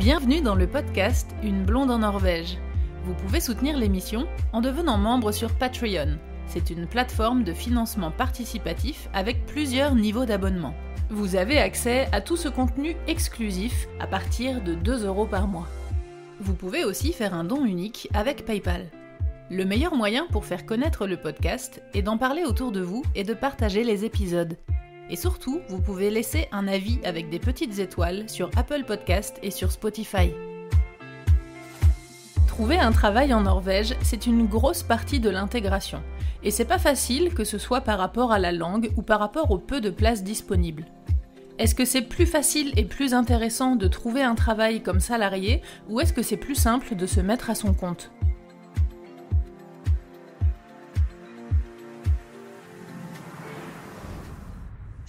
Bienvenue dans le podcast Une blonde en Norvège. Vous pouvez soutenir l'émission en devenant membre sur Patreon. C'est une plateforme de financement participatif avec plusieurs niveaux d'abonnement. Vous avez accès à tout ce contenu exclusif à partir de 2 euros par mois. Vous pouvez aussi faire un don unique avec PayPal. Le meilleur moyen pour faire connaître le podcast est d'en parler autour de vous et de partager les épisodes. Et surtout, vous pouvez laisser un avis avec des petites étoiles sur Apple Podcast et sur Spotify. Trouver un travail en Norvège, c'est une grosse partie de l'intégration. Et c'est pas facile que ce soit par rapport à la langue ou par rapport au peu de places disponibles. Est-ce que c'est plus facile et plus intéressant de trouver un travail comme salarié ou est-ce que c'est plus simple de se mettre à son compte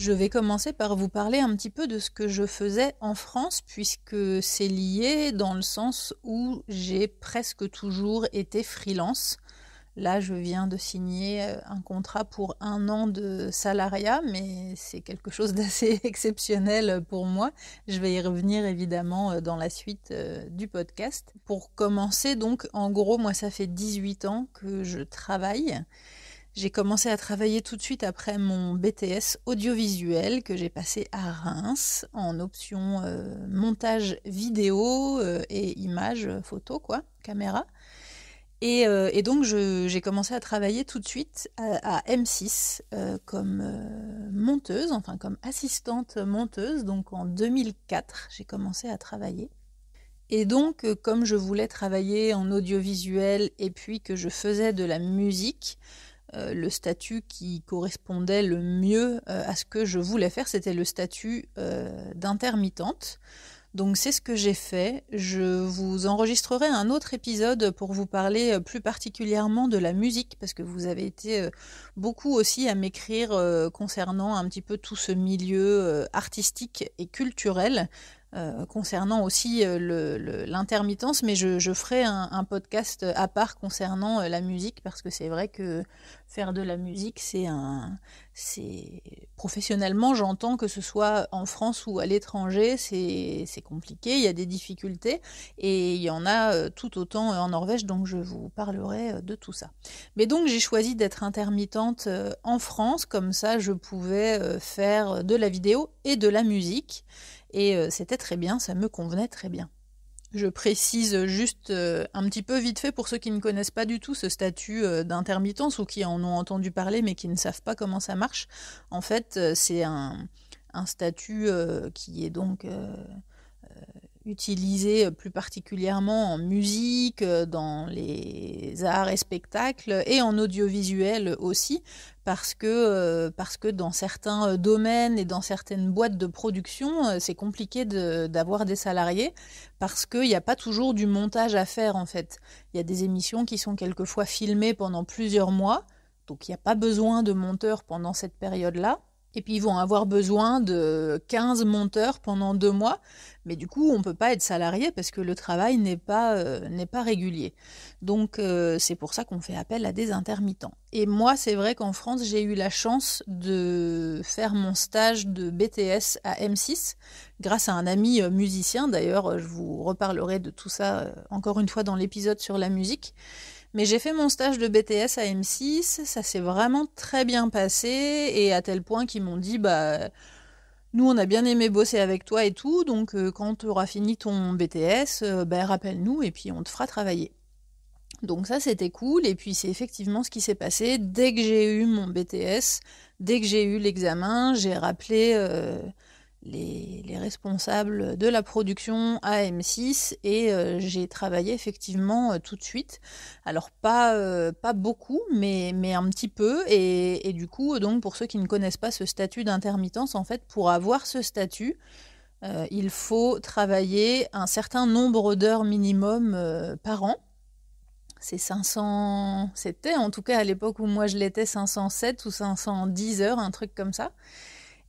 Je vais commencer par vous parler un petit peu de ce que je faisais en France, puisque c'est lié dans le sens où j'ai presque toujours été freelance. Là, je viens de signer euh, un contrat pour un an de salariat, mais c'est quelque chose d'assez exceptionnel pour moi. Je vais y revenir évidemment euh, dans la suite euh, du podcast. Pour commencer, donc, en gros, moi, ça fait 18 ans que je travaille. J'ai commencé à travailler tout de suite après mon BTS audiovisuel que j'ai passé à Reims en option euh, montage vidéo euh, et images, euh, photo, quoi, caméra. Et, donc j'ai commencé à travailler tout de suite à, à M6 comme monteuse, enfin comme assistante monteuse. Donc en 2004, j'ai commencé à travailler. Et donc, comme je voulais travailler en audiovisuel et puis que je faisais de la musique, euh, le statut qui correspondait le mieux euh, à ce que je voulais faire, c'était le statut euh, d'intermittente. Donc c'est ce que j'ai fait. Je vous enregistrerai un autre épisode pour vous parler plus particulièrement de la musique, parce que vous avez été beaucoup aussi à m'écrire concernant un petit peu tout ce milieu artistique et culturel. Euh, concernant aussi euh, l'intermittence, mais je, ferai un, podcast à part concernant euh, la musique, parce que c'est vrai que faire de la musique, c'est un... Professionnellement, j'entends que ce soit en France ou à l'étranger, c'est compliqué, il y a des difficultés, et il y en a tout autant en Norvège, donc je vous parlerai de tout ça. Mais donc j'ai choisi d'être intermittente en France, comme ça je pouvais faire de la vidéo et de la musique et euh, c'était très bien, ça me convenait très bien. Je précise juste euh, un petit peu vite fait pour ceux qui ne connaissent pas du tout ce statut euh, d'intermittence ou qui en ont entendu parler mais qui ne savent pas comment ça marche. En fait, c'est un, statut qui est donc utilisé euh, plus particulièrement en musique, euh, dans les arts et spectacles et en audiovisuel aussi, parce que, euh, parce que dans certains domaines et dans certaines boîtes de production, c'est compliqué d'avoir des salariés parce qu'il n'y a pas toujours du montage à faire en fait. Il y a des émissions qui sont quelquefois filmées pendant plusieurs mois, donc il n'y a pas besoin de monteur pendant cette période-là. Et puis ils vont avoir besoin de 15 monteurs pendant deux mois, mais du coup on ne peut pas être salarié parce que le travail n'est pas, euh, régulier. Donc euh, c'est pour ça qu'on fait appel à des intermittents. Et moi c'est vrai qu'en France j'ai eu la chance de faire mon stage de BTS à M6 grâce à un ami euh, musicien. D'ailleurs je vous reparlerai de tout ça encore une fois dans l'épisode sur la musique. Mais j'ai fait mon stage de BTS à M6, ça s'est vraiment très bien passé, et à tel point qu'ils m'ont dit, bah, nous on a bien aimé bosser avec toi et tout, donc euh, quand tu auras fini ton BTS, euh, bah, rappelle-nous et puis on te fera travailler. Donc ça c'était cool, et puis c'est effectivement ce qui s'est passé. Dès que j'ai eu mon BTS, dès que j'ai eu l'examen, j'ai rappelé... Euh, les, responsables de la production à 6 et euh, j'ai travaillé effectivement euh, tout de suite. Alors pas, euh, pas beaucoup, mais, un petit peu. Et, et, du coup, donc pour ceux qui ne connaissent pas ce statut d'intermittence, en fait, pour avoir ce statut, il faut travailler un certain nombre d'heures minimum par an. C'est 500, c'était en tout cas à l'époque où moi je l'étais 507 ou 510 heures, un truc comme ça.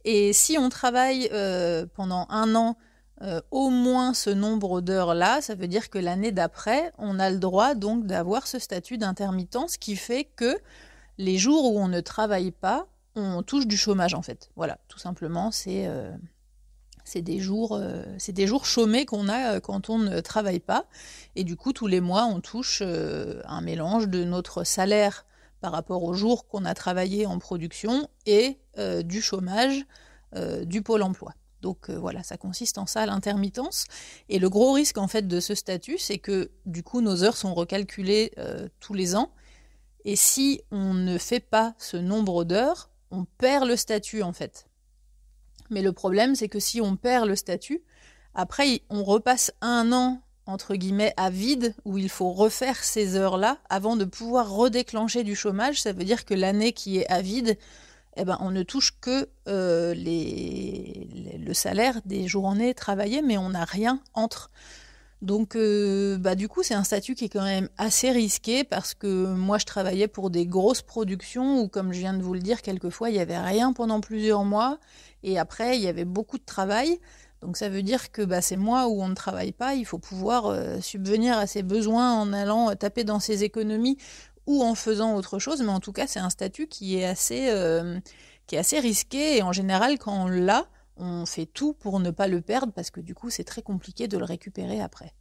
Et si on travaille euh, pendant un an euh, au moins ce nombre d'heures-là, ça veut dire que l'année d'après, on a le droit donc d'avoir ce statut d'intermittence qui fait que les jours où on ne travaille pas, on touche du chômage en fait. Voilà, tout simplement, c'est euh, des, jours, c'est des jours chômés qu'on a quand on ne travaille pas. Et du coup, tous les mois, on touche un mélange de notre salaire par rapport aux jours qu'on a travaillé en production et euh, du chômage euh, du pôle emploi. Donc euh, voilà, ça consiste en ça l'intermittence. Et le gros risque en fait de ce statut, c'est que du coup nos heures sont recalculées tous les ans. Et si on ne fait pas ce nombre d'heures, on perd le statut en fait. Mais le problème, c'est que si on perd le statut, après on repasse un an entre guillemets à vide où il faut refaire ces heures-là avant de pouvoir redéclencher du chômage. Ça veut dire que l'année qui est à vide, eh ben, on ne touche que euh, les, le salaire des journées travaillées, mais on n'a rien entre. Donc, euh, bah, du coup, c'est un statut qui est quand même assez risqué parce que moi, je travaillais pour des grosses productions où, comme je viens de vous le dire, quelquefois, il n'y avait rien pendant plusieurs mois et après, il y avait beaucoup de travail. Donc ça veut dire que bah, moi moi où on ne travaille pas, il faut pouvoir euh, subvenir à ses besoins en allant euh, taper dans ses économies ou en faisant autre chose. Mais en tout cas, c'est un statut qui est assez, euh, qui est assez risqué. Et en général, quand on l'a, on fait tout pour ne pas le perdre parce que du coup, c'est très compliqué de le récupérer après.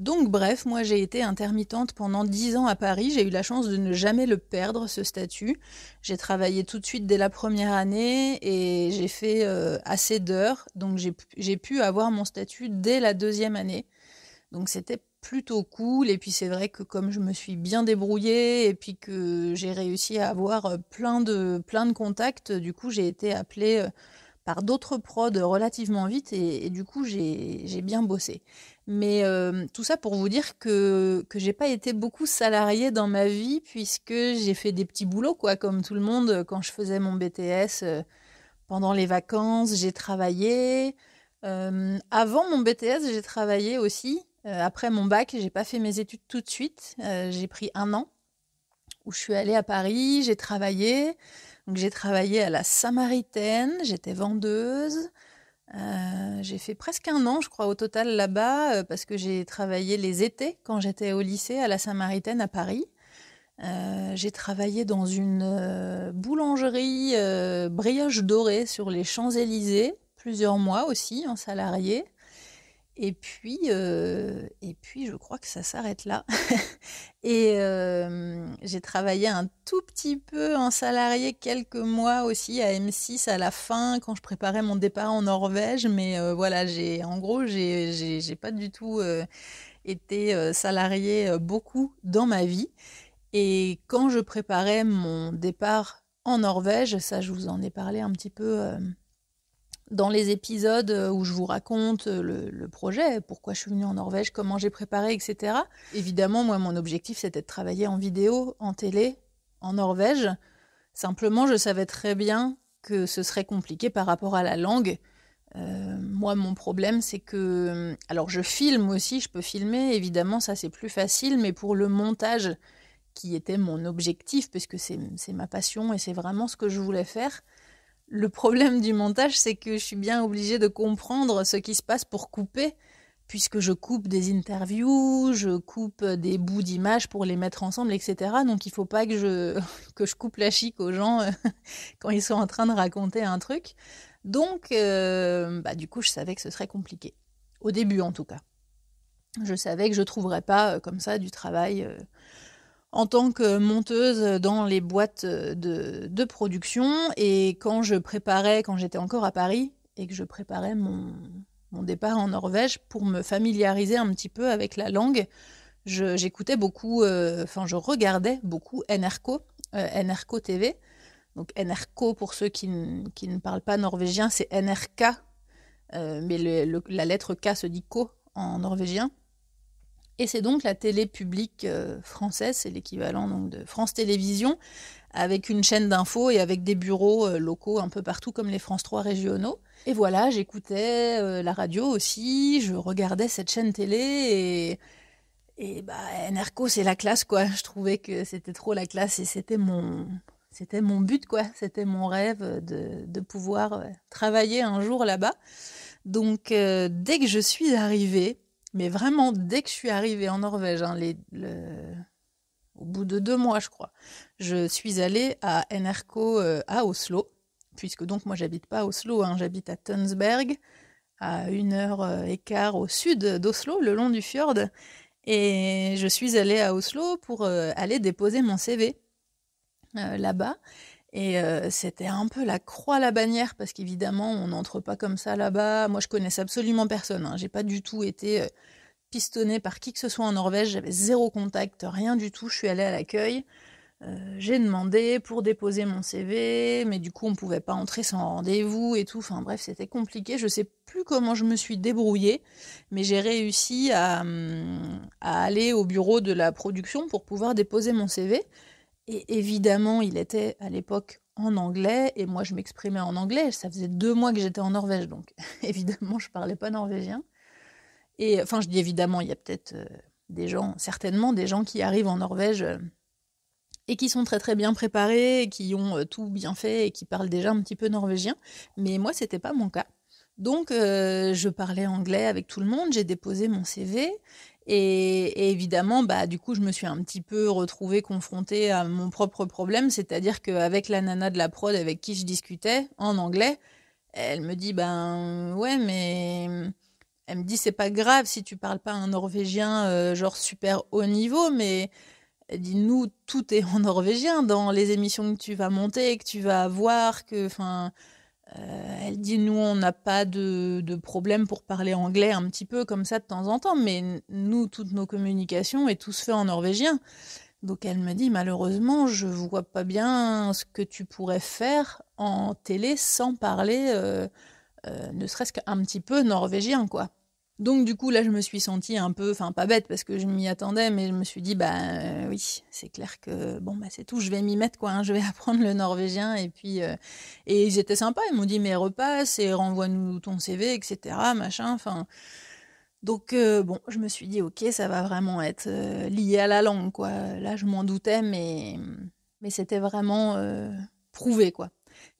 Donc bref, moi j'ai été intermittente pendant 10 ans à Paris, j'ai eu la chance de ne jamais le perdre, ce statut. J'ai travaillé tout de suite dès la première année et j'ai fait euh, assez d'heures, donc j'ai pu avoir mon statut dès la deuxième année. Donc c'était plutôt cool et puis c'est vrai que comme je me suis bien débrouillée et puis que j'ai réussi à avoir euh, plein de, contacts, du coup j'ai été appelée... Euh, d'autres prods relativement vite et, du coup j'ai bien bossé. Mais euh, tout ça pour vous dire que que j'ai pas été beaucoup salarié dans ma vie puisque j'ai fait des petits boulots quoi comme tout le monde quand je faisais mon BTS euh, pendant les vacances, j'ai travaillé euh, avant mon BTS, j'ai travaillé aussi. après mon bac, j'ai pas fait mes études tout de suite. j'ai pris un an où je suis allée à Paris, j'ai travaillé j'ai travaillé à la Samaritaine, j'étais vendeuse. Euh, j'ai fait presque un an, je crois, au total là-bas, euh, parce que j'ai travaillé les étés quand j'étais au lycée à la Samaritaine à Paris. Euh, j'ai travaillé dans une boulangerie brioche dorée sur les Champs-Élysées, plusieurs mois aussi en salarié. Et puis, euh, et puis, je crois que ça s'arrête là. et euh, j'ai travaillé un tout petit peu en salarié quelques mois aussi à M6 à la fin, quand je préparais mon départ en Norvège. Mais euh, voilà, j'ai, en gros, j'ai, j'ai, pas du tout été salarié beaucoup dans ma vie. Et quand je préparais mon départ en Norvège, ça, je vous en ai parlé un petit peu dans les épisodes euh, où je vous raconte euh, le, projet, pourquoi je suis venue en Norvège, comment j'ai préparé, etc. Évidemment, moi, mon objectif, c'était de travailler en vidéo, en télé, en Norvège. Simplement, je savais très bien que ce serait compliqué par rapport à la langue. Euh, moi, mon problème, c'est que... Alors, je filme aussi, je peux filmer, évidemment, ça, c'est plus facile, mais pour le montage, qui était mon objectif, puisque c'est ma passion et c'est vraiment ce que je voulais faire, le problème du montage, c'est que je suis bien obligée de comprendre ce qui se passe pour couper, puisque je coupe des interviews, je coupe des bouts d'images pour les mettre ensemble, etc. Donc il ne faut pas que je, que je coupe la chic aux gens euh, quand ils sont en train de raconter un truc. Donc, euh, bah, du coup, je savais que ce serait compliqué. Au début, en tout cas. Je savais que je ne trouverais pas, euh, comme ça, du travail en tant que monteuse dans les boîtes de, production. Et quand je préparais, quand j'étais encore à Paris et que je préparais mon, départ en Norvège pour me familiariser un petit peu avec la langue, j'écoutais beaucoup, euh, enfin je regardais beaucoup NRK, euh, NRK TV. Donc NRK, pour ceux qui, ne parlent pas norvégien, c'est NRK, euh, mais la lettre K se dit KO en norvégien. Et c'est donc la télé publique euh, française, c'est l'équivalent de France Télévisions, avec une chaîne d'infos et avec des bureaux euh, locaux un peu partout comme les France 3 régionaux. Et voilà, j'écoutais euh, la radio aussi, je regardais cette chaîne télé et... Et bah, Nerco, c'est la classe, quoi. Je trouvais que c'était trop la classe et c'était mon, c'était mon but, quoi. C'était mon rêve de, pouvoir travailler un jour là-bas. Donc, dès que je suis arrivée, mais vraiment, dès que je suis arrivée en Norvège, hein, au bout de deux mois, je crois, je suis allée à Enerco euh, à Oslo, puisque donc moi j'habite pas à Oslo, hein, j'habite à Tunsberg, à une heure et euh, quart au sud d'Oslo, le long du fjord. Et je suis allée à Oslo pour euh, aller déposer mon CV là-bas. Et euh, c'était un peu la croix à la bannière parce qu'évidemment, on n'entre pas comme ça là-bas. Moi, je connaissais absolument personne. Je hein. J'ai pas du tout été euh, pistonnée par qui que ce soit en Norvège. J'avais zéro contact, rien du tout. Je suis allée à l'accueil. Euh, j'ai demandé pour déposer mon CV, mais du coup, on pouvait pas entrer sans rendez-vous et tout. Enfin bref, c'était compliqué. Je sais plus comment je me suis débrouillée, mais j'ai réussi à hum, aller au bureau de la production pour pouvoir déposer mon CV. Et évidemment, il était à l'époque en anglais et moi je m'exprimais en anglais. Ça faisait deux mois que j'étais en Norvège, donc évidemment je parlais pas norvégien. Et enfin, je dis évidemment, il y a peut-être euh, des gens, certainement des gens qui arrivent en Norvège euh, et qui sont très très bien préparés, qui ont euh, tout bien fait et qui parlent déjà un petit peu norvégien. Mais moi, c'était pas mon cas. Donc, je parlais anglais avec tout le monde, j'ai déposé mon CV et, évidemment, bah, du coup, je me suis un petit peu retrouvée confrontée à mon propre problème, c'est-à-dire qu'avec la nana de la prod avec qui je discutais en anglais, elle me dit, ben ouais, mais elle me dit, c'est pas grave si tu parles pas un norvégien euh, genre super haut niveau, mais elle dit, nous, tout est en norvégien dans les émissions que tu vas monter, que tu vas voir, que, enfin, euh, elle dit nous on n'a pas de, de, problème pour parler anglais un petit peu comme ça de temps en temps, mais nous toutes nos communications et tout se fait en norvégien. Donc elle me dit malheureusement je vois pas bien ce que tu pourrais faire en télé sans parler euh, euh, ne serait-ce qu'un petit peu norvégien quoi. Donc du coup là je me suis sentie un peu, enfin pas bête parce que je m'y attendais, mais je me suis dit bah euh, oui c'est clair que bon bah c'est tout, je vais m'y mettre quoi, hein, je vais apprendre le norvégien et puis euh, et ils étaient sympas, ils m'ont dit mais repasse et renvoie-nous ton CV etc machin, enfin donc euh, bon je me suis dit ok ça va vraiment être lié à la langue quoi, là je m'en doutais mais mais c'était vraiment prouvé quoi.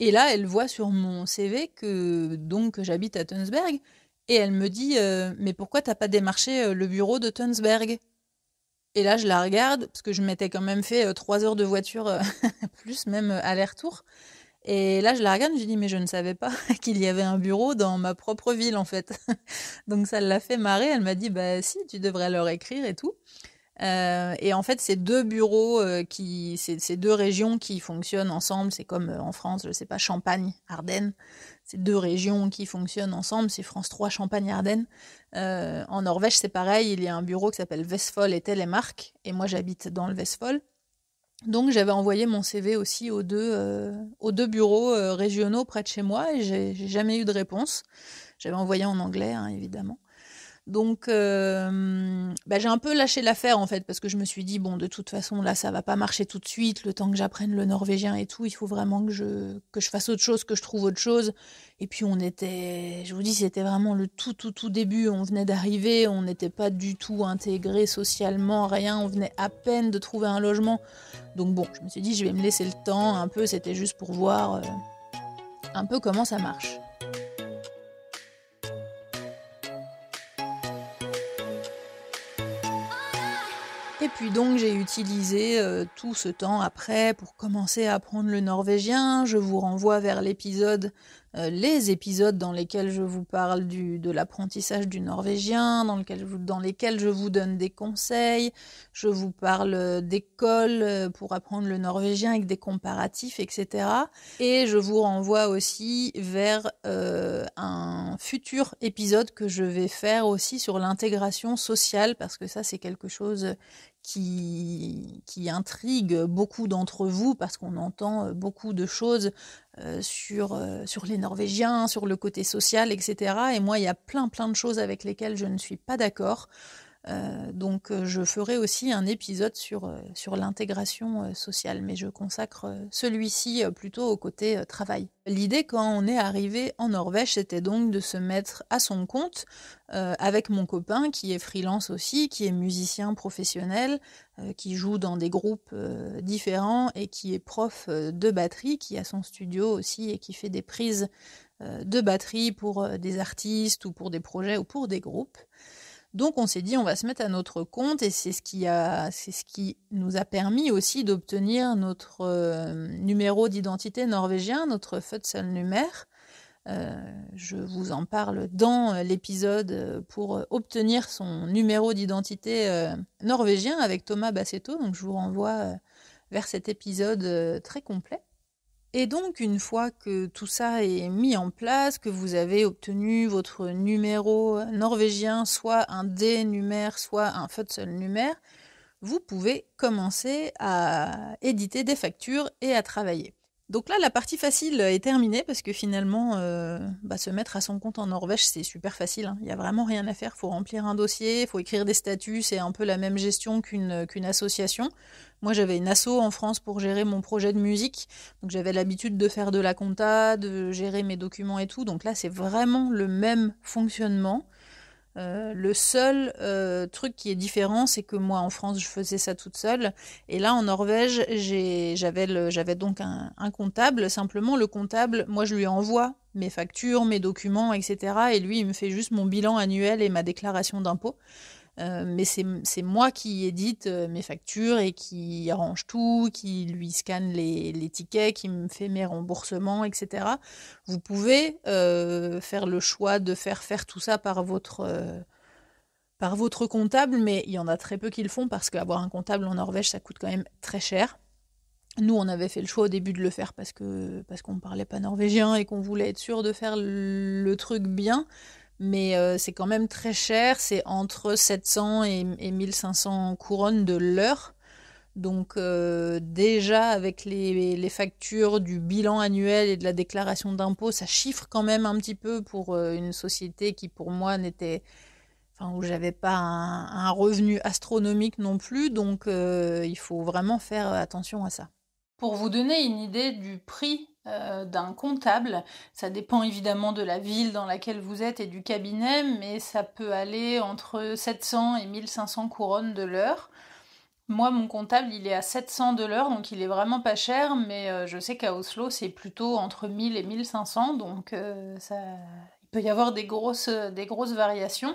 Et là elle voit sur mon CV que donc j'habite à Tunsberg et elle me dit euh, Mais pourquoi t'as pas démarché euh, le bureau de Tunsberg Et là, je la regarde, parce que je m'étais quand même fait euh, trois heures de voiture, plus même aller-retour. Et là, je la regarde, je lui dis Mais je ne savais pas qu'il y avait un bureau dans ma propre ville, en fait. Donc ça l'a fait marrer. Elle m'a dit Bah si, tu devrais leur écrire et tout. Euh, et en fait, ces deux bureaux, euh, qui, ces, deux régions qui fonctionnent ensemble, c'est comme euh, en France, je ne sais pas, Champagne, Ardennes, ces deux régions qui fonctionnent ensemble, c'est France 3, Champagne, Ardennes. en Norvège, c'est pareil, il y a un bureau qui s'appelle Vestfold et Telemark, et moi j'habite dans le Vestfold. Donc j'avais envoyé mon CV aussi aux deux, aux deux bureaux régionaux près de chez moi, et j'ai jamais eu de réponse. J'avais envoyé en anglais, hein, évidemment. Donc, euh, bah, j'ai un peu lâché l'affaire en fait, parce que je me suis dit, bon, de toute façon, là, ça va pas marcher tout de suite. Le temps que j'apprenne le norvégien et tout, il faut vraiment que je, fasse autre chose, que je trouve autre chose. Et puis, on était, je vous dis, c'était vraiment le tout, tout, tout début. On venait d'arriver, on n'était pas du tout intégré socialement, rien. On venait à peine de trouver un logement. Donc, bon, je me suis dit, je vais me laisser le temps un peu. C'était juste pour voir euh, un peu comment ça marche. Puis donc j'ai utilisé euh, tout ce temps après pour commencer à apprendre le norvégien. Je vous renvoie vers l'épisode, euh, les épisodes dans lesquels je vous parle de l'apprentissage du norvégien, dans, lesquels je vous donne des conseils, je vous parle euh, d'école pour apprendre le norvégien avec des comparatifs, etc. Et je vous renvoie aussi vers un futur épisode que je vais faire aussi sur l'intégration sociale parce que ça c'est quelque chose qui, intrigue beaucoup d'entre vous parce qu'on entend euh, beaucoup de choses euh, sur, euh, sur les Norvégiens, sur le côté social, etc. Et moi, il y a plein plein de choses avec lesquelles je ne suis pas d'accord. Euh, donc euh, je ferai aussi un épisode sur, euh, l'intégration sociale, mais je consacre celui-ci plutôt au côté travail. L'idée quand on est arrivé en Norvège, c'était donc de se mettre à son compte avec mon copain qui est freelance aussi, qui est musicien professionnel, qui joue dans des groupes différents et qui est prof de batterie, qui a son studio aussi et qui fait des prises de batterie pour des artistes ou pour des projets ou pour des groupes. Donc on s'est dit on va se mettre à notre compte et c'est ce qui a c'est ce qui nous a permis aussi d'obtenir notre euh, numéro d'identité norvégien, notre Fødselnummer. Euh, je vous en parle dans euh, l'épisode euh, pour obtenir son numéro d'identité norvégien avec Thomas Bassetto. Donc je vous renvoie vers cet épisode très complet. Et donc, une fois que tout ça est mis en place, que vous avez obtenu votre numéro norvégien, soit un D numère, soit un sol numère, vous pouvez commencer à éditer des factures et à travailler. Donc là, la partie facile est terminée parce que finalement, euh, bah, se mettre à son compte en Norvège, c'est super facile. Hein. Il y n'y a vraiment rien à faire. Il faut remplir un dossier, il faut écrire des statuts. C'est un peu la même gestion euh, qu'une association. Moi, j'avais une asso en France pour gérer mon projet de musique. Donc j'avais l'habitude de faire de la compta, de gérer mes documents et tout. Donc là, c'est vraiment le même fonctionnement. Euh, le seul euh, truc qui est différent, c'est que moi en France, je faisais ça toute seule. Et là, en Norvège, j'avais donc un, un, comptable. Simplement, le comptable, moi, je lui envoie mes factures, mes documents, etc. Et lui, il me fait juste mon bilan annuel et ma déclaration d'impôt. Euh, mais c'est moi qui édite euh, mes factures et qui arrange tout, qui lui scanne les, tickets, qui me fait mes remboursements, etc. Vous pouvez euh, faire le choix de faire faire tout ça par votre, par votre comptable, mais il y en a très peu qui le font parce qu'avoir un comptable en Norvège, ça coûte quand même très cher. Nous, on avait fait le choix au début de le faire parce qu'on parce qu'on parlait pas norvégien et qu'on voulait être sûr de faire le truc bien mais euh, c'est quand même très cher, c'est entre 700 et, 1500 couronnes de l'heure. Donc euh, déjà avec les, factures du bilan annuel et de la déclaration d'impôt, ça chiffre quand même un petit peu pour euh, une société qui pour moi n'était, enfin où j'avais pas un, revenu astronomique non plus. Donc il faut vraiment faire attention à ça. Pour vous donner une idée du prix euh, d'un comptable. Ça dépend évidemment de la ville dans laquelle vous êtes et du cabinet, mais ça peut aller entre 700 et 1500 couronnes de l'heure. Moi, mon comptable, il est à 700 de l'heure, donc il est vraiment pas cher, mais euh, je sais qu'à Oslo, c'est plutôt entre 1000 et 1500, donc euh, ça... il peut y avoir des grosses, des grosses variations.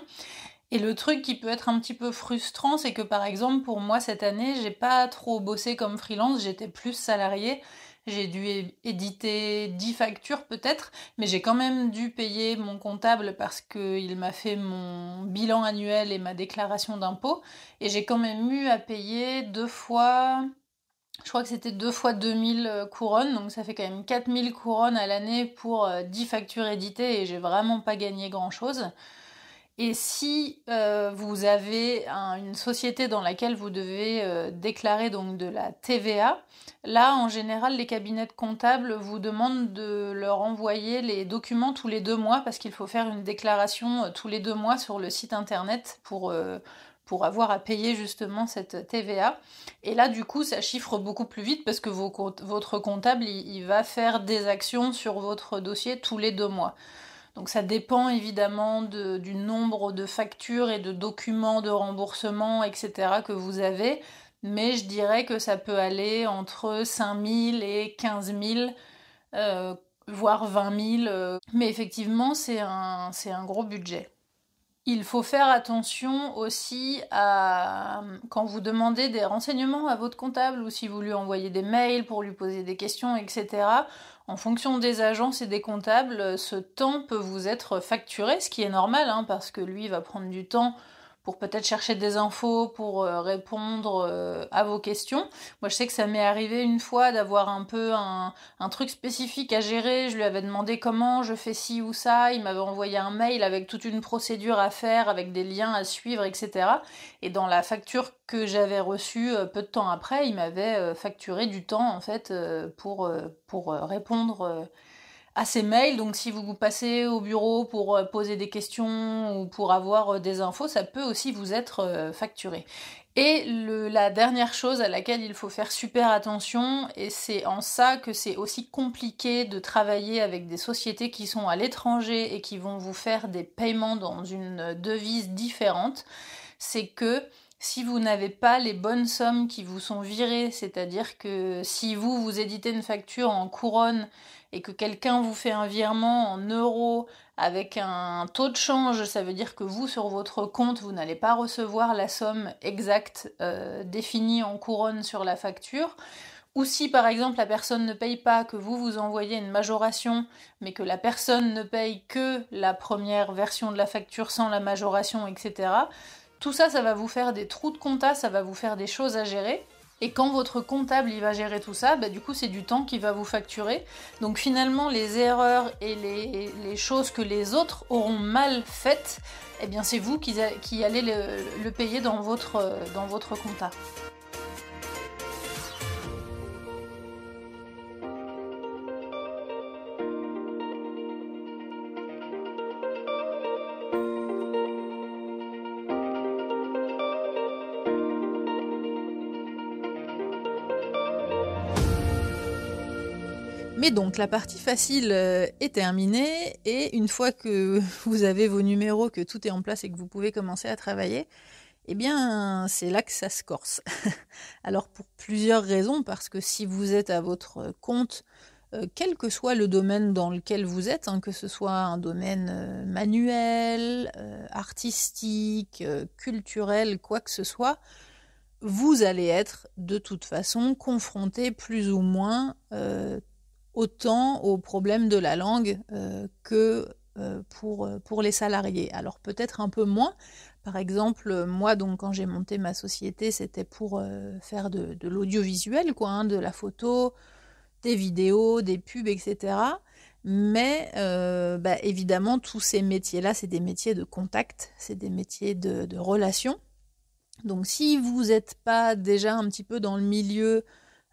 Et le truc qui peut être un petit peu frustrant, c'est que par exemple, pour moi, cette année, j'ai pas trop bossé comme freelance, j'étais plus salarié j'ai dû éditer 10 factures peut-être, mais j'ai quand même dû payer mon comptable parce qu'il m'a fait mon bilan annuel et ma déclaration d'impôt, et j'ai quand même eu à payer deux fois je crois que c'était deux fois 2000 euh, couronnes, donc ça fait quand même 4000 couronnes à l'année pour 10 euh, factures éditées et j'ai vraiment pas gagné grand chose. Et si euh, vous avez une société dans laquelle vous devez euh, déclarer donc de la TVA, là en général les cabinets comptables vous demandent de leur envoyer les documents tous les deux mois parce qu'il faut faire une déclaration euh, tous les deux mois sur le site internet pour, pour avoir à payer justement cette TVA. Et là du coup ça chiffre beaucoup plus vite parce que votre comptable il va faire des actions sur votre dossier tous les deux mois. Donc ça dépend évidemment du nombre de factures et de documents de remboursement, etc. que vous avez, mais je dirais que ça peut aller entre 5000 et 15 000, euh, voire 20 000. Euh. Mais effectivement, c'est un gros budget. Il faut faire attention aussi à quand vous demandez des renseignements à votre comptable ou si vous lui envoyez des mails pour lui poser des questions, etc. En fonction des agences et des comptables, ce temps peut vous être facturé, ce qui est normal hein, parce que lui va prendre du temps pour peut-être chercher des infos, pour euh, répondre euh, à vos questions. Moi, je sais que ça m'est arrivé une fois d'avoir un peu un, truc spécifique à gérer. Je lui avais demandé comment je fais ci ou ça. Il m'avait envoyé un mail avec toute une procédure à faire, avec des liens à suivre, etc. Et dans la facture que j'avais reçue euh, peu de temps après, il m'avait facturé du temps, en fait, pour, pour répondre à ces mails. Donc si vous vous passez au bureau pour euh, poser des questions ou pour avoir euh, des infos, ça peut aussi vous être euh, facturé. Et la dernière chose à laquelle il faut faire super attention, et c'est en ça que c'est aussi compliqué de travailler avec des sociétés qui sont à l'étranger et qui vont vous faire des paiements dans une devise différente, c'est que si vous n'avez pas les bonnes sommes qui vous sont virées, c'est-à-dire que si vous, vous éditez une facture en couronne et que quelqu'un vous fait un virement en euros avec un taux de change, ça veut dire que vous, sur votre compte, vous n'allez pas recevoir la somme exacte euh, définie en couronne sur la facture. Ou si par exemple la personne ne paye pas, que vous vous envoyez une majoration, mais que la personne ne paye que la première version de la facture sans la majoration, etc tout ça, ça va vous faire des trous de compta, ça va vous faire des choses à gérer. Et quand votre comptable il va gérer tout ça, bah, du coup c'est du temps qu'il va vous facturer. Donc finalement les erreurs et les, choses que les autres auront mal faites, eh bien c'est vous qui, allez le, payer dans votre, euh, dans votre compta. Mais donc la partie facile euh, est terminée et une fois que vous avez vos numéros, que tout est en place et que vous pouvez commencer à travailler, eh bien c'est là que ça se corse. Alors pour plusieurs raisons, parce que si vous êtes à votre compte, euh, quel que soit le domaine dans lequel vous êtes, hein, que ce soit un domaine euh, manuel, artistique, culturel, quoi que ce soit, vous allez être de toute façon confronté plus ou moins autant aux problème de la langue euh, que euh, pour, euh, pour les salariés. Alors peut-être un peu moins. Par exemple, moi, donc, quand j'ai monté ma société, c'était pour faire de, l'audiovisuel, quoi, hein, de la photo, des vidéos, des pubs, etc. Mais bah, évidemment, tous ces métiers-là, c'est des métiers de contact, c'est des métiers de, de relation. Donc si vous n'êtes pas déjà un petit peu dans le milieu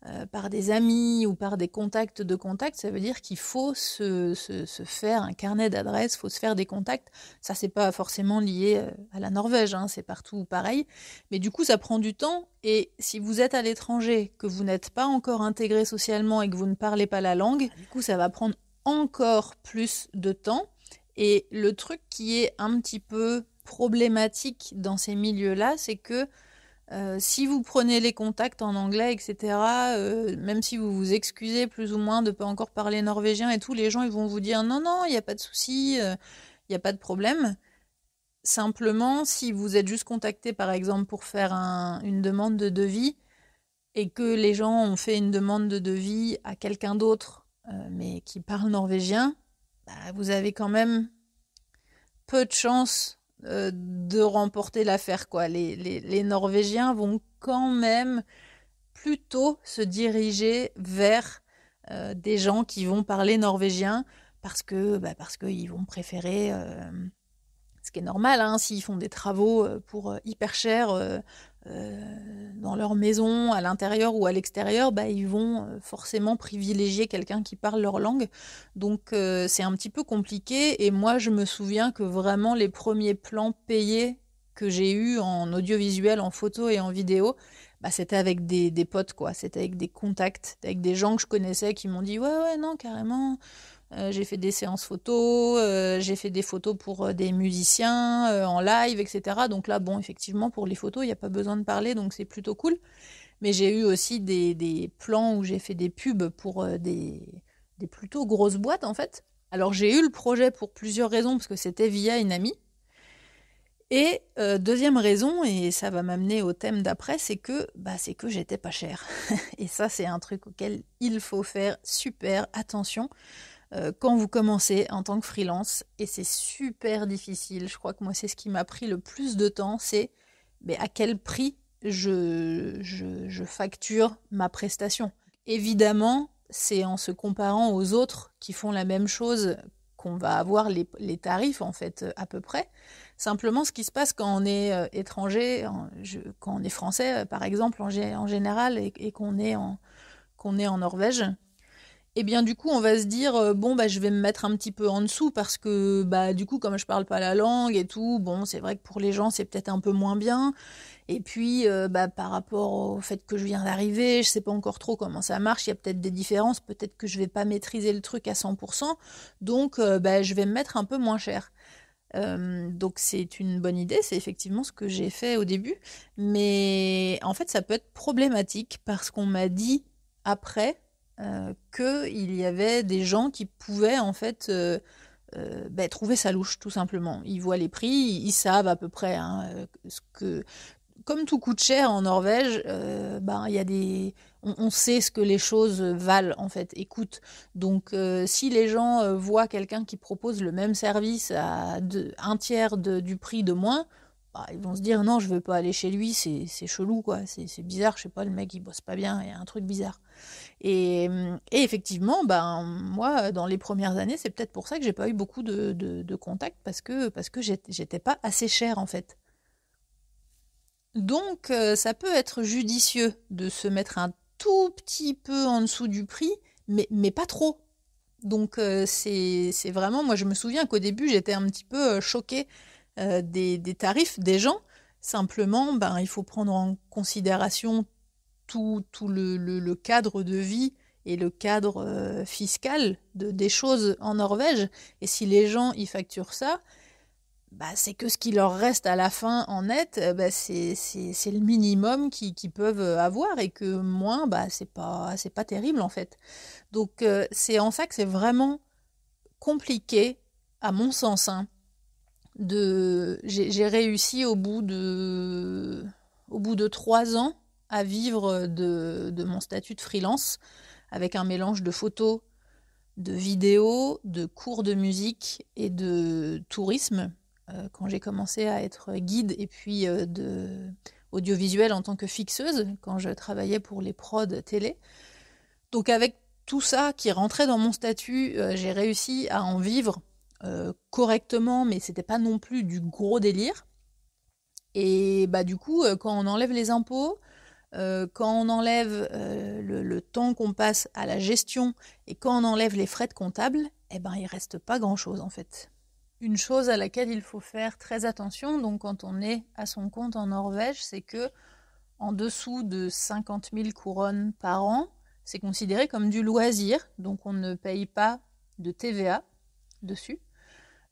euh, par des amis ou par des contacts de contacts, ça veut dire qu'il faut se, faire un carnet d'adresses, faut se faire des contacts. Ça, c'est pas forcément lié euh, à la Norvège, hein, c'est partout pareil. Mais du coup, ça prend du temps. Et si vous êtes à l'étranger, que vous n'êtes pas encore intégré socialement et que vous ne parlez pas la langue, du coup, ça va prendre encore plus de temps. Et le truc qui est un petit peu problématique dans ces milieux-là, c'est que euh, si vous prenez les contacts en anglais, etc., euh, même si vous vous excusez plus ou moins de ne pas encore parler norvégien et tout, les gens ils vont vous dire non, non, il n'y a pas de souci, il euh, n'y a pas de problème. Simplement, si vous êtes juste contacté par exemple pour faire une demande de devis et que les gens ont fait une demande de devis à quelqu'un d'autre mais qui parle norvégien, bah, vous avez quand même peu de chances euh, de remporter l'affaire. quoi. Les, Norvégiens vont quand même plutôt se diriger vers euh, des gens qui vont parler norvégien parce que bah, parce qu'ils vont préférer euh, ce qui est normal, hein, s'ils font des travaux pour hyper cher dans leur maison, à l'intérieur ou à l'extérieur, bah, ils vont euh, forcément privilégier quelqu'un qui parle leur langue. Donc euh, c'est un petit peu compliqué. Et moi, je me souviens que vraiment les premiers plans payés que j'ai eus en audiovisuel, en photo et en vidéo, bah, c'était avec des, des, potes, quoi. C'était avec des contacts, avec des gens que je connaissais qui m'ont dit Ouais, ouais, non, carrément. Euh, j'ai fait des séances photos, euh, j'ai fait des photos pour euh, des musiciens en live, etc. Donc là, bon, effectivement, pour les photos, il n'y a pas besoin de parler, donc c'est plutôt cool. Mais j'ai eu aussi des, plans où j'ai fait des pubs pour des, plutôt grosses boîtes, en fait. Alors j'ai eu le projet pour plusieurs raisons, parce que c'était via une amie. Et deuxième raison, et ça va m'amener au thème d'après, c'est que bah, c'est que j'étais pas chère. et ça, c'est un truc auquel il faut faire super attention euh, quand vous commencez en tant que freelance. Et c'est super difficile. Je crois que moi, c'est ce qui m'a pris le plus de temps. C'est mais à quel prix je, je, facture ma prestation. Évidemment, c'est en se comparant aux autres qui font la même chose qu'on va avoir les, les, tarifs en fait à peu près. Simplement, ce qui se passe quand on est euh, étranger, quand on est français euh, par exemple en, général et, et qu'on est qu'on est en Norvège, et eh bien du coup on va se dire euh, bon bah je vais me mettre un petit peu en dessous parce que bah du coup comme je parle pas la langue et tout bon c'est vrai que pour les gens c'est peut-être un peu moins bien et puis euh, bah, par rapport au fait que je viens d'arriver je sais pas encore trop comment ça marche il y a peut-être des différences peut-être que je vais pas maîtriser le truc à 100% donc euh, bah, je vais me mettre un peu moins cher donc c'est une bonne idée, c'est effectivement ce que j'ai fait au début, mais en fait ça peut être problématique parce qu'on m'a dit après euh, qu'il y avait des gens qui pouvaient en fait euh, euh, ben, trouver sa louche tout simplement. Ils voient les prix, ils savent à peu près hein, ce que. Comme tout coûte cher en Norvège, ben, y a des... On, sait ce que les choses valent en fait écoute. Donc si les gens voient quelqu'un qui propose le même service à un tiers du prix de moins, bah, ils vont se dire non, je veux pas aller chez lui, c'est, chelou, quoi, c'est, bizarre, je sais pas, le mec il bosse pas bien, il y a un truc bizarre. Et, effectivement, ben, moi, dans les premières années, c'est peut-être pour ça que j'ai pas eu beaucoup de, de, contacts, parce que, parce que j'étais, pas assez chère en fait. Donc, euh, ça peut être judicieux de se mettre un tout petit peu en dessous du prix, mais, pas trop. Donc, euh, c'est, c'est vraiment, moi je me souviens qu'au début, j'étais un petit peu euh, choquée euh, des, tarifs des gens. Simplement, ben, il faut prendre en considération tout, le, cadre de vie et le cadre euh, fiscal de, des choses en Norvège. Et si les gens y facturent ça, bah, c'est que ce qui leur reste à la fin en net, euh, bah, c'est le minimum qu'ils peuvent avoir et que moins, bah, c'est pas, pas terrible en fait. Donc c'est en ça que c'est vraiment compliqué, à mon sens, hein, de j'ai réussi au bout de au bout de trois ans à vivre de, mon statut de freelance avec un mélange de photos, de vidéos, de cours de musique et de tourisme. Euh, quand j'ai commencé à être guide et puis euh, de audiovisuel en tant que fixeuse, quand je travaillais pour les prods télé. Donc avec tout ça qui rentrait dans mon statut, euh, j'ai réussi à en vivre euh, correctement, mais c'était pas non plus du gros délire. Et bah du coup, euh, quand on enlève les impôts, euh, quand on enlève le, temps qu'on passe à la gestion et quand on enlève les frais de comptable, eh ben il reste pas grand chose en fait. Une chose à laquelle il faut faire très attention, donc quand on est à son compte en Norvège, c'est que en dessous de 50 000 couronnes par an, c'est considéré comme du loisir, donc on ne paye pas de TVA dessus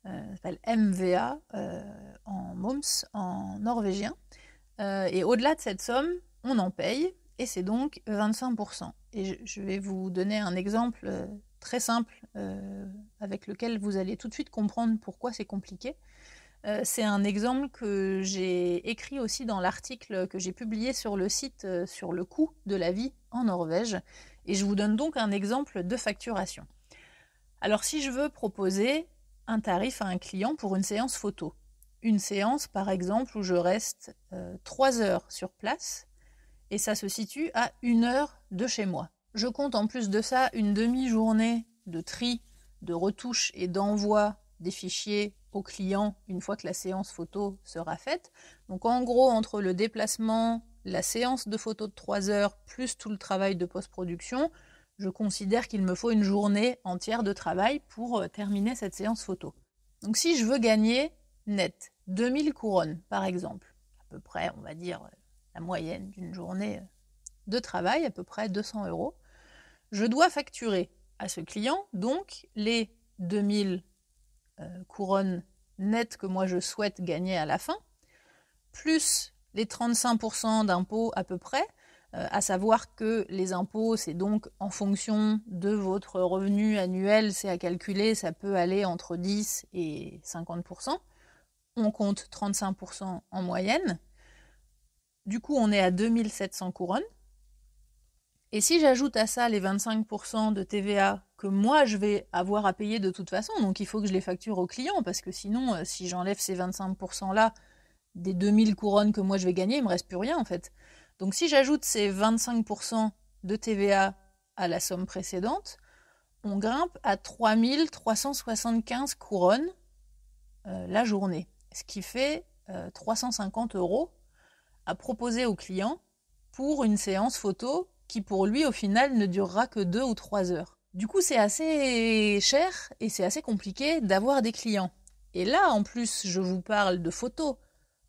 euh, s'appelle MVA euh, en MOMS, en norvégien. Euh, et au-delà de cette somme, on en paye, et c'est donc 25%. Et je, vais vous donner un exemple euh, très simple avec lequel vous allez tout de suite comprendre pourquoi c'est compliqué. c'est un exemple que j'ai écrit aussi dans l'article que j'ai publié sur le site sur le coût de la vie en Norvège. Et je vous donne donc un exemple de facturation. Alors si je veux proposer tarif à un client pour une séance photo. Une séance, par exemple, où je reste euh, trois 3 heures sur place et ça se situe à 1 heure de chez moi. Je compte en plus de ça une demi-journée de tri, de retouche et d'envoi des fichiers au client une fois que la séance photo sera faite. Donc en gros, entre le déplacement, la séance de photo de 3 heures, plus tout le travail de post-production, je considère qu'il me faut une journée entière de travail pour euh, terminer cette séance photo. Donc si je veux gagner net 2000 couronnes par exemple, à peu près on va dire euh, la moyenne d'une journée euh, de travail, à peu près 200 euros, je dois facturer à ce client donc les 2000 couronnes nettes que moi je souhaite gagner à la fin, plus les 35% d'impôts à peu près, euh, à savoir que les impôts, c'est donc en fonction de votre revenu annuel, c'est à calculer, ça peut aller entre 10 et 50%. On compte 35% en moyenne. Du coup, on est à 2700 couronnes. Et si j'ajoute à ça les 25% de TVA que moi je vais avoir à payer de toute façon, donc il faut que je les facture au client, parce que sinon, euh, si j'enlève ces 25% là des 2000 couronnes que moi je vais gagner, il ne me reste plus rien en fait. Donc si j'ajoute ces 25% de TVA à la somme précédente, on grimpe à 3375 couronnes euh, la journée, ce qui fait 350 euh, euros à proposer au client pour une séance photo qui pour lui au final ne durera que 2 ou 3 heures. Du coup c'est assez cher et c'est assez compliqué d'avoir des clients. Et là en plus je vous parle de photos.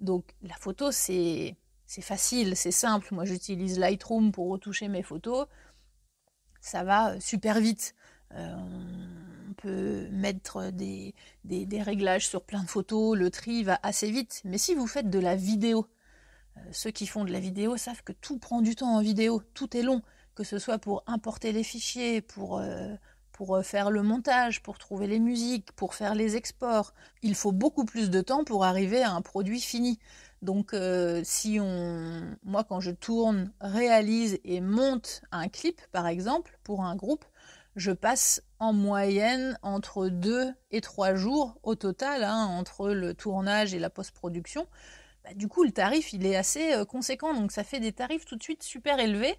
Donc la photo c'est c'est facile, c'est simple. Moi, j'utilise Lightroom pour retoucher mes photos. Ça va euh, super vite. Euh, on peut mettre des, réglages sur plein de photos, le tri va assez vite. Mais si vous faites de la vidéo, euh, ceux qui font de la vidéo savent que tout prend du temps en vidéo, tout est long, que ce soit pour importer les fichiers, pour, pour faire le montage, pour trouver les musiques, pour faire les exports. Il faut beaucoup plus de temps pour arriver à un produit fini. Donc euh, si on, moi quand je tourne, réalise et monte un clip par exemple pour un groupe, je passe en moyenne entre deux et trois jours au total hein, entre le tournage et la post-production. Bah, du coup le tarif il est assez euh, conséquent donc ça fait des tarifs tout de suite super élevés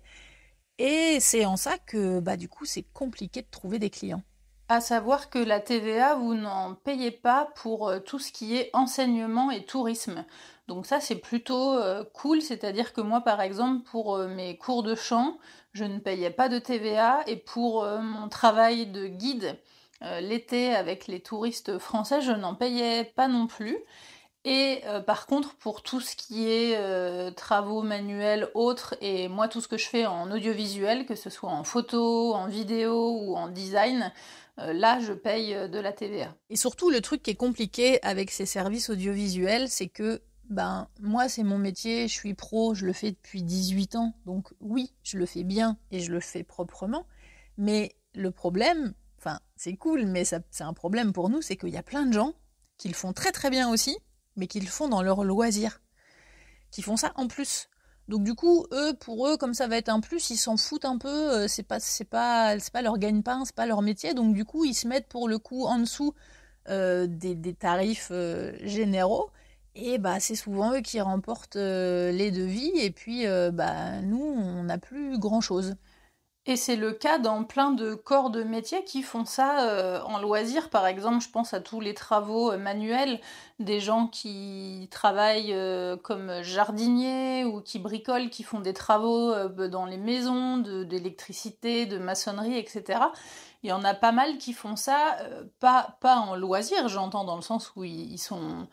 et c'est en ça que bah, du coup c'est compliqué de trouver des clients. À savoir que la TVA, vous n'en payez pas pour euh, tout ce qui est enseignement et tourisme. Donc ça c'est plutôt euh, cool, c'est-à-dire que moi par exemple pour euh, mes cours de chant, je ne payais pas de TVA et pour euh, mon travail de guide l'été avec les touristes français, je n'en payais pas non plus. Et par contre, pour tout ce qui est travaux manuels, autres, et moi tout ce que je fais en audiovisuel, que ce soit en photo, en vidéo ou en design, là je paye de la TVA. Et surtout, le truc qui est compliqué avec ces services audiovisuels, c'est que ben moi c'est mon métier, je suis pro, je le fais depuis 18 ans, donc oui, je le fais bien et je le fais proprement, mais le problème, enfin c'est cool, mais c'est un problème pour nous, c'est qu'il y a plein de gens qui le font très très bien aussi, mais qui le font dans leur loisir, qui font ça en plus. Donc du coup, eux, pour eux, comme ça va être un plus, ils s'en foutent un peu, euh, c'est pas, c'est pas, c'est pas leur gagne-pain, c'est pas leur métier, donc du coup, ils se mettent pour le coup en dessous euh, des, tarifs euh, généraux, et bah, c'est souvent eux qui remportent euh, les devis, et puis euh, bah, nous, on n'a plus grand-chose. Et c'est le cas dans plein de corps de métier qui font ça euh, en loisir. Par exemple, je pense à tous les travaux manuels des gens qui travaillent comme jardiniers ou qui bricolent, qui font des travaux dans les maisons, d'électricité, de, maçonnerie, etc. Il y en a pas mal qui font ça, pas, pas en loisir, j'entends, dans le sens où ils sont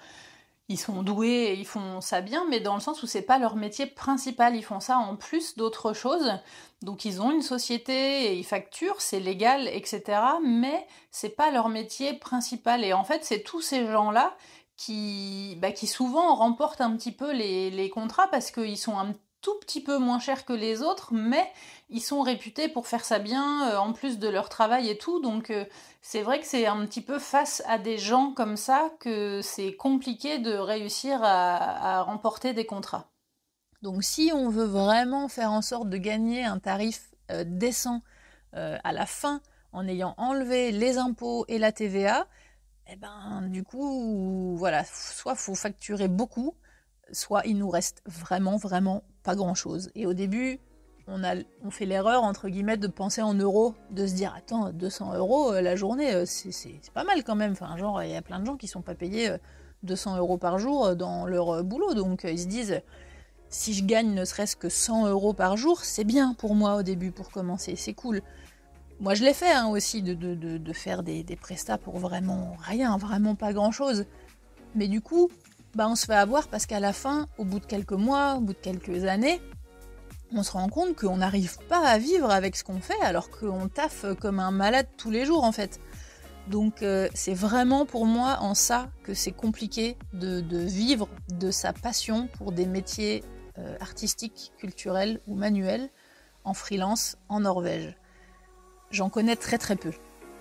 ils sont doués et ils font ça bien, mais dans le sens où c'est pas leur métier principal, ils font ça en plus d'autres choses. Donc ils ont une société et ils facturent, c'est légal, etc. Mais c'est pas leur métier principal. Et en fait, c'est tous ces gens-là qui, bah, qui souvent remportent un petit peu les, les contrats parce qu'ils sont un petit tout petit peu moins cher que les autres, mais ils sont réputés pour faire ça bien, euh, en plus de leur travail et tout. Donc euh, c'est vrai que c'est un petit peu face à des gens comme ça que c'est compliqué de réussir à, remporter des contrats. Donc si on veut vraiment faire en sorte de gagner un tarif euh, décent à la fin, en ayant enlevé les impôts et la TVA, et eh ben du coup, voilà, soit faut facturer beaucoup, soit il nous reste vraiment vraiment pas grand-chose. Et au début, on, a, on fait l'erreur, entre guillemets, de penser en euros, de se dire, attends, 200 euros euh, la journée, euh, c'est pas mal quand même. Enfin, genre, il y a plein de gens qui sont pas payés 200 euh, euros par jour dans leur boulot. Donc, ils se disent, si je gagne ne serait-ce que 100 euros par jour, c'est bien pour moi au début, pour commencer, c'est cool. Moi, je l'ai fait hein, aussi, de, faire des, des prestats pour vraiment rien, vraiment pas grand-chose. Mais du coup, bah, on se fait avoir parce qu'à la fin, au bout de quelques mois, au bout de quelques années, on se rend compte qu'on n'arrive pas à vivre avec ce qu'on fait alors qu'on taffe comme un malade tous les jours en fait. Donc euh, c'est vraiment pour moi en ça que c'est compliqué de, vivre de sa passion pour des métiers euh, artistiques, culturels ou manuels en freelance en Norvège. J'en connais très très peu,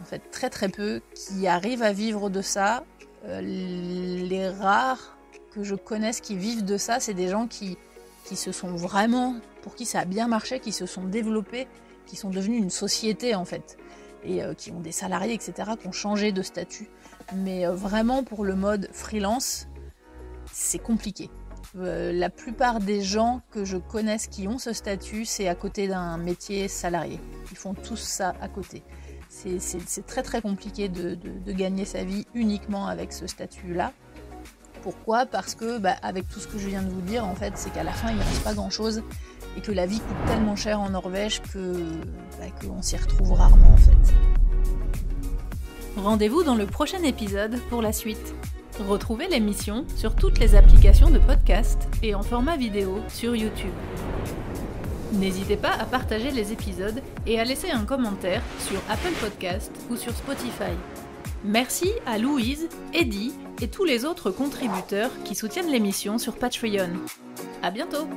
en fait très très peu qui arrivent à vivre de ça. Euh, les rares que je connaisse qui vivent de ça, c'est des gens qui, qui se sont vraiment, pour qui ça a bien marché, qui se sont développés, qui sont devenus une société en fait, et euh, qui ont des salariés, etc., qui ont changé de statut. Mais euh, vraiment pour le mode freelance, c'est compliqué. Euh, la plupart des gens que je connaisse qui ont ce statut, c'est à côté d'un métier salarié. Ils font tous ça à côté. C'est très très compliqué de, de gagner sa vie uniquement avec ce statut-là. Pourquoi Parce que, bah, avec tout ce que je viens de vous dire, en fait, c'est qu'à la fin, il ne reste pas grand-chose et que la vie coûte tellement cher en Norvège que bah, qu'on s'y retrouve rarement, en fait. Rendez-vous dans le prochain épisode pour la suite. Retrouvez l'émission sur toutes les applications de podcast et en format vidéo sur YouTube. N'hésitez pas à partager les épisodes et à laisser un commentaire sur Apple Podcast ou sur Spotify. Merci à Louise, Eddie et tous les autres contributeurs qui soutiennent l'émission sur Patreon. À bientôt!